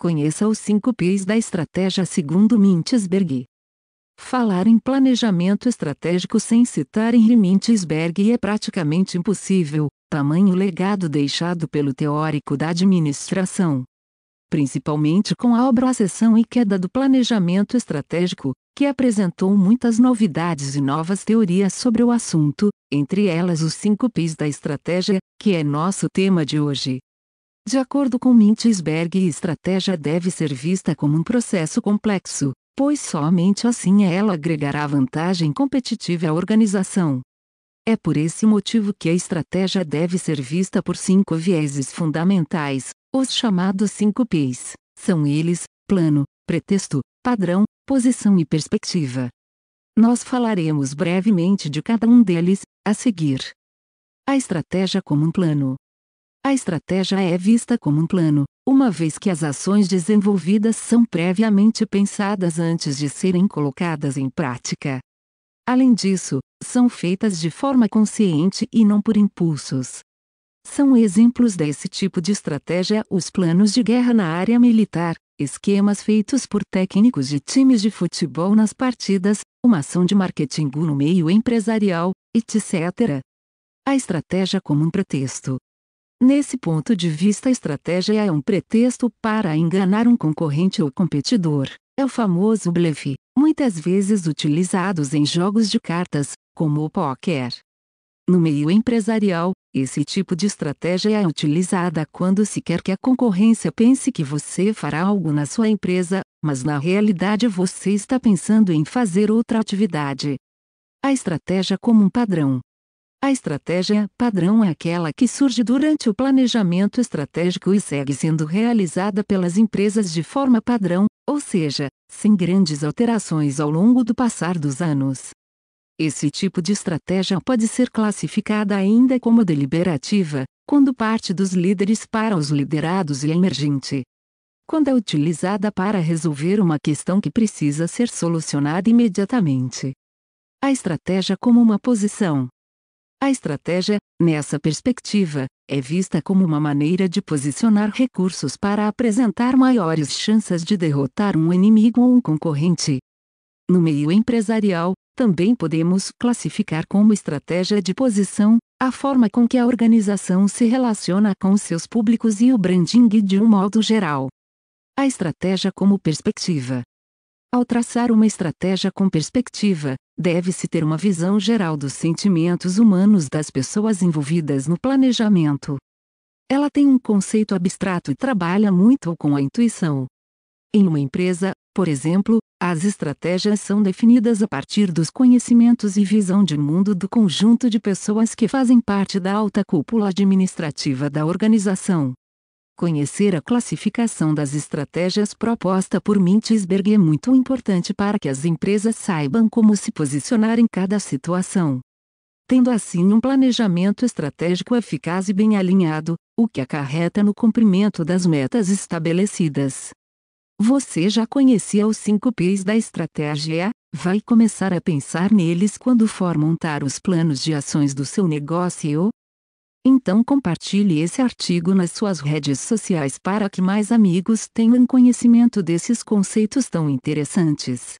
Conheça os 5 P's da estratégia segundo Mintzberg. Falar em planejamento estratégico sem citar Henry Mintzberg é praticamente impossível, tamanho legado deixado pelo teórico da administração. Principalmente com a obra Acessão e Queda do Planejamento Estratégico, que apresentou muitas novidades e novas teorias sobre o assunto, entre elas os 5 P's da estratégia, que é nosso tema de hoje. De acordo com Mintzberg, estratégia deve ser vista como um processo complexo, pois somente assim ela agregará vantagem competitiva à organização. É por esse motivo que a estratégia deve ser vista por cinco vieses fundamentais, os chamados cinco P's. São eles: plano, pretexto, padrão, posição e perspectiva. Nós falaremos brevemente de cada um deles, a seguir. A estratégia como um plano. A estratégia é vista como um plano, uma vez que as ações desenvolvidas são previamente pensadas antes de serem colocadas em prática. Além disso, são feitas de forma consciente e não por impulsos. São exemplos desse tipo de estratégia os planos de guerra na área militar, esquemas feitos por técnicos de times de futebol nas partidas, uma ação de marketing no meio empresarial, etc. A estratégia como um pretexto Nesse ponto de vista, a estratégia é um pretexto para enganar um concorrente ou competidor. É o famoso blefe, muitas vezes utilizados em jogos de cartas, como o poker. No meio empresarial, esse tipo de estratégia é utilizada quando se quer que a concorrência pense que você fará algo na sua empresa, mas na realidade você está pensando em fazer outra atividade. A estratégia como um padrão, a estratégia padrão é aquela que surge durante o planejamento estratégico e segue sendo realizada pelas empresas de forma padrão, ou seja, sem grandes alterações ao longo do passar dos anos. Esse tipo de estratégia pode ser classificada ainda como deliberativa, quando parte dos líderes para os liderados e emergente. Quando é utilizada para resolver uma questão que precisa ser solucionada imediatamente. A estratégia como uma posição, a estratégia, nessa perspectiva, é vista como uma maneira de posicionar recursos para apresentar maiores chances de derrotar um inimigo ou um concorrente. No meio empresarial, também podemos classificar como estratégia de posição a forma com que a organização se relaciona com seus públicos e o branding de um modo geral. A estratégia como perspectiva ao traçar uma estratégia com perspectiva, deve-se ter uma visão geral dos sentimentos humanos das pessoas envolvidas no planejamento. Ela tem um conceito abstrato e trabalha muito com a intuição. Em uma empresa, por exemplo, as estratégias são definidas a partir dos conhecimentos e visão de mundo do conjunto de pessoas que fazem parte da alta cúpula administrativa da organização. Conhecer a classificação das estratégias proposta por Mintzberg é muito importante para que as empresas saibam como se posicionar em cada situação. Tendo assim um planejamento estratégico eficaz e bem alinhado, o que acarreta no cumprimento das metas estabelecidas. Você já conhecia os 5 P's da estratégia? Vai começar a pensar neles quando for montar os planos de ações do seu negócio? Então compartilhe esse artigo nas suas redes sociais para que mais amigos tenham conhecimento desses conceitos tão interessantes.